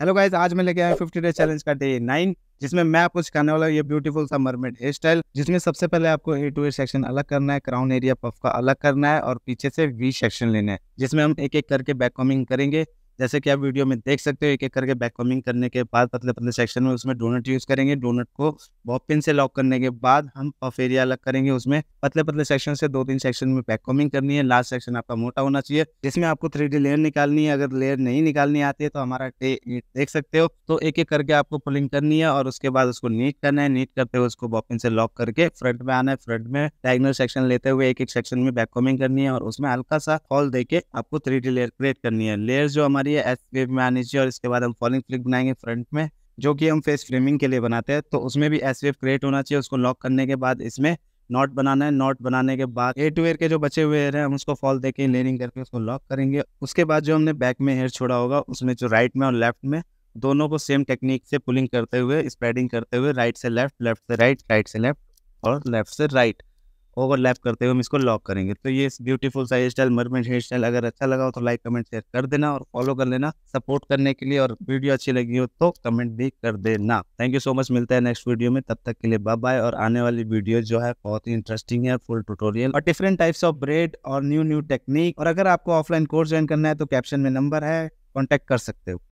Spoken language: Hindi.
हेलो गाइस आज मैं लेके आया फिफ्टी डे चैलेंज का डे नाइन जिसमें मैं आपको सिखाने वाला हूँ ये ब्यूटीफुल सा मरमेड हेयर स्टाइल जिसमें सबसे पहले आपको ए टू ए सेक्शन अलग करना है क्राउन एरिया पफ का अलग करना है और पीछे से वी सेक्शन लेना है जिसमें हम एक एक करके बैक कॉमिंग करेंगे जैसे कि आप वीडियो में देख सकते हो एक एक करके बैककॉमिंग करने के बाद पतले पतले सेक्शन में उसमें डोनट यूज़ करेंगे डोनट को बॉपिन से लॉक करने के बाद हम पफ एरिया अलग करेंगे उसमें पतले पतले सेक्शन से दो तीन सेक्शन में बैककॉमिंग करनी है लास्ट सेक्शन आपका मोटा होना चाहिए जिसमें आपको थ्री लेयर निकालनी है अगर लेयर नहीं निकालनी आती है तो हमारा देख सकते हो तो एक एक करके आपको पुलिंग करनी है और उसके बाद उसको नीट करना है नीट करते हुए उसको बॉपिन से लॉक करके फ्रंट में आना है फ्रंट में डायग्नल सेक्शन लेते हुए एक एक सेक्शन में बैककॉमिंग करनी है और उसमें हल्का सा फॉल देके आपको थ्री लेयर क्रिएट करनी है लेयर जो हमारे हमारी है एस वेव में आनी चाहिए और इसके बाद हम फॉलिंग फ्लिक बनाएंगे फ्रंट में जो कि हम फेस फ्रेमिंग के लिए बनाते हैं तो उसमें भी एस वेव क्रिएट होना चाहिए उसको लॉक करने के बाद इसमें नॉट बनाना है नॉट बनाने के बाद ए टू एयर के जो बचे हुए हेयर हैं हम उसको फॉल देके लेनिंग करके उसको लॉक करेंगे उसके बाद जो हमने बैक में हेयर छोड़ा होगा उसमें जो राइट में और लेफ्ट में दोनों को सेम टेक्निक से पुलिंग करते हुए स्प्रेडिंग करते हुए राइट से लेफ्ट लेफ्ट से राइट राइट से लेफ्ट और लेफ्ट से राइट ओवरलैप करते हुए हम इसको लॉक करेंगे तो ये ब्यूटीफुल सा hair style mermaid hair style अगर अच्छा लगा हो तो लाइक कमेंट शेयर कर देना और फॉलो कर लेना सपोर्ट करने के लिए और वीडियो अच्छी लगी हो तो कमेंट भी कर देना थैंक यू सो मच मिलता है नेक्स्ट वीडियो में तब तक के लिए बाय बाय और आने वाली वीडियो जो है बहुत ही इंटरेस्टिंग है फुल ट्यूटोरियल और डिफरेंट टाइप्स ऑफ ब्रेड और न्यू न्यू टेक्निक और अगर आपको ऑफलाइन कोर्स ज्वाइन करना है तो कैप्शन में नंबर है कॉन्टेक्ट कर सकते हो